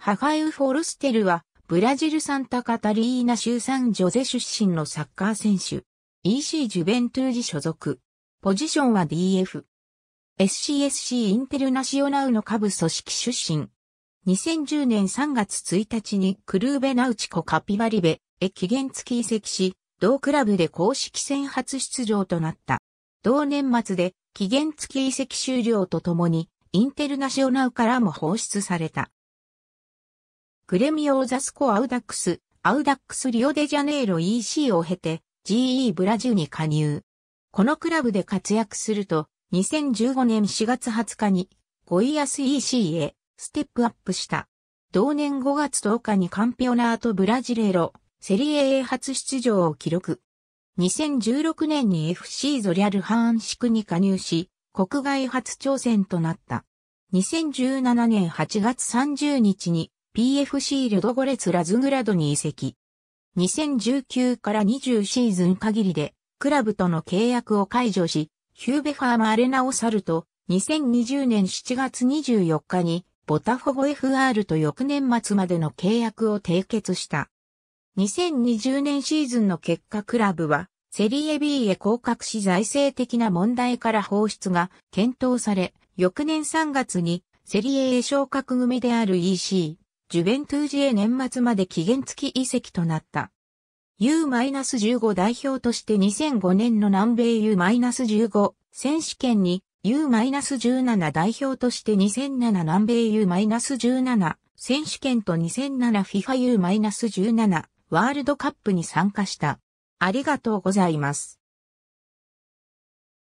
ハファウ・フォルステルは、ブラジルサンタカタリーナ州サンジョゼ出身のサッカー選手。EC ジュベントゥージ所属。ポジションは DF。SCSC インテルナシオナウの下部組織出身。2010年3月1日にクルーベナウチコカピバリベへ期限付き移籍し、同クラブで公式戦初出場となった。同年末で期限付き移籍終了とともに、インテルナシオナウからも放出された。グレミオーザスコアウダックス、アウダックスリオデジャネイロ EC を経て GE ブラジュに加入。このクラブで活躍すると2015年4月20日にゴイアス EC へステップアップした。同年5月10日にカンピオナートブラジレーロ、セリエ A 初出場を記録。2016年に FC ゾリャルハーンシクに加入し、国外初挑戦となった。2017年8月30日に PFC ルドゴレツ・ラズグラドに移籍。2019から20シーズン限りで、クラブとの契約を解除し、ヒューベファーマ・アレナを去ると、2020年7月24日に、ボタフォゴ FR と翌年末までの契約を締結した。2020年シーズンの結果クラブは、セリエ B へ降格し財政的な問題から放出が検討され、翌年3月にセリエ A 昇格組である EC、ジュベントゥージへ年末まで期限付き移籍となった。U-15 代表として2005年の南米 U-15 選手権に U-17 代表として2007南米 U-17 選手権と 2007FIFA U-17 ワールドカップに参加した。ありがとうございます。